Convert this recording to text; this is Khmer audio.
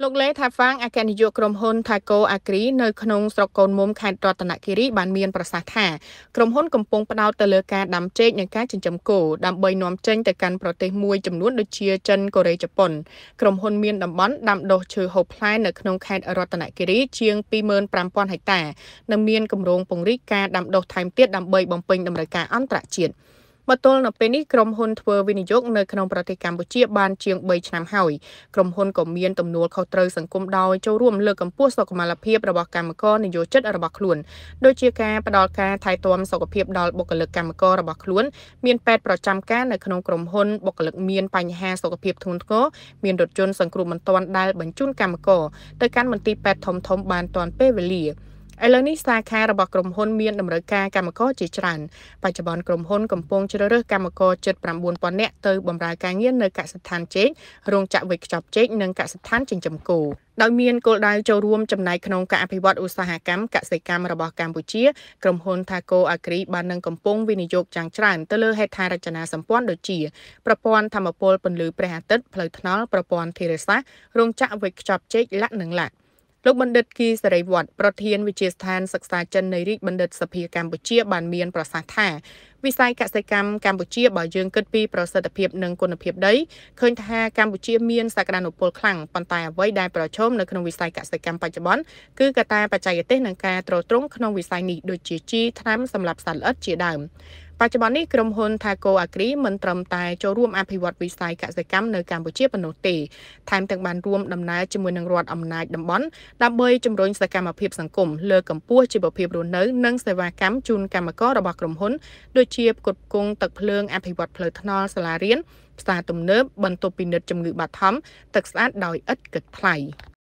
លោកលេថាហ្វាងអគ្គនាយកក្រុមហ៊ុន Thaco Agri នៅក្នុងស្រុកកូនមុំខេត្តរតនគិរីបានមានប្រសាសន៍ថាក្រុមហ៊ុនកំពុងផ្ដោតទៅលើការដាំចេកនិងការចិញ្ចឹមគោដើម្បីនាំចេញទៅកាន់ប្រទេសមួយចំនួនដូចជាចិនកូរ៉េជប៉ុនក្រុមហ៊ុន មានតំបន់ដាំដុះឈើហូបផ្លែនៅក្នុងខេត្តរតនគិរីជាង25000ហិកតានិងមានគម្រោងពង្រីកការដាំដុះថែមទៀតដើម្បីបំពេញតម្រូវការអន្តរជាតិ។មកទល់នៅពេលនេះក្រុមហ៊ុនធ្វើវិនិយោគនៅក្នុងប្រទេសកម្ពុជាបានជាង3ឆ្នាំហើយក្រុមហ៊ុនក៏មានទំនួលខុសត្រូវសង្គមដោយចូលរួមលើកកម្ពស់សុខុមាលភាពរបស់កម្មករនិយោជិតរបស់ខ្លួនដូចជាការផ្ដល់ការថែទាំសុខភាពដល់បុគ្គលិកកម្មកររបស់ខ្លួនមានពេទ្យប្រចាំការនៅក្នុងក្រុមហ៊ុនបុគ្គលិកមានបញ្ហាសុខភាពធ្ងន់ធ្ងរមានរថយន្តសង្គ្រោះបន្ទាន់ដែលបញ្ជូនកម្មករទៅកាន់មន្ទីរពេទ្យធំៗបានទាន់ពេលវេលាឥឡូវនេះសាខារបស់ក្រុមហ៊ុនមានតម្រូវការកម្មករជាច្រើនបច្ចុប្បន្នក្រុមហ៊ុនកំពុងជ្រើសរើសកម្មករជិត9000នាក់ទៅបម្រើការងារនៅកសិដ្ឋានចេករោងចក្រវេចខ្ចប់ចេកនិងកសិដ្ឋានចិញ្ចឹមគោដោយមានគោលដៅចូលរួមចំណែកក្នុងការអភិវឌ្ឍឧស្សាហកម្មកសិកម្មរបស់កម្ពុជាក្រុមហ៊ុន Thaco Agri បាននឹងកំពុងវិនិយោគយ៉ាងច្រើនទៅលើហេដ្ឋារចនាសម្ព័ន្ធដូចជាប្រព័ន្ធធម្មពលពន្លឺព្រះអាទិត្យផ្លូវថ្នល់ប្រព័ន្ធធារាសាស្ត្ររោងចក្រវេចខ្ចប់ចេកលក្ខនិងលក្ខលោកបណ្ឌិតគីសេរីវត្តប្រធានវិទ្យាស្ថានសិក្សាចិននៃរាជបណ្ឌិតសភាកម្ពុជាបានមាន ប្រសាសន៍ថាវិស័យកសិកម្មកម្ពុជាបើយើងគិតពីប្រសិទ្ធភាពនិងគុណភាពដីឃើញថាកម្ពុជាមានសក្តានុពលខ្លាំងប៉ុន្តែអ្វីដែលប្រឈមនៅក្នុងវិស័យកសិកម្មបច្ចុប្បន្នគឺកត្តាបច្ចេកទេសនិងការទ្រទ្រង់ក្នុងវិស័យនេះដូចជាជីថ្នាំសម្រាប់សត្វល្អិតជាដើមបច្ចុប្បន្ននេះក្រុមហ៊ុន Thaco Agri មិនត្រឹមតែចូលរួមអភិវឌ្ឍវិស័យកសិកម្មនៅកម្ពុជាប៉ុណ្ណោះទេថែមទាំងបានរួមដំណើរជាមួយនឹងរដ្ឋអំណាចតំបន់ដើម្បីជំរុញសកម្មភាពសង្គមលើកកម្ពស់ជីវភាពរស់នៅនិងសេវាកម្មជូនកម្មកររបស់ក្រុមហ៊ុនដូចជាផ្គត់ផ្គង់ទឹកភ្លើងអភិវឌ្ឍផ្លូវថ្នល់សាលារៀនផ្សារទំនើបបន្ទប់ពិនិត្យជំងឺបាត់ហំទឹកស្អាតដោយឥតគិតថ្លៃ។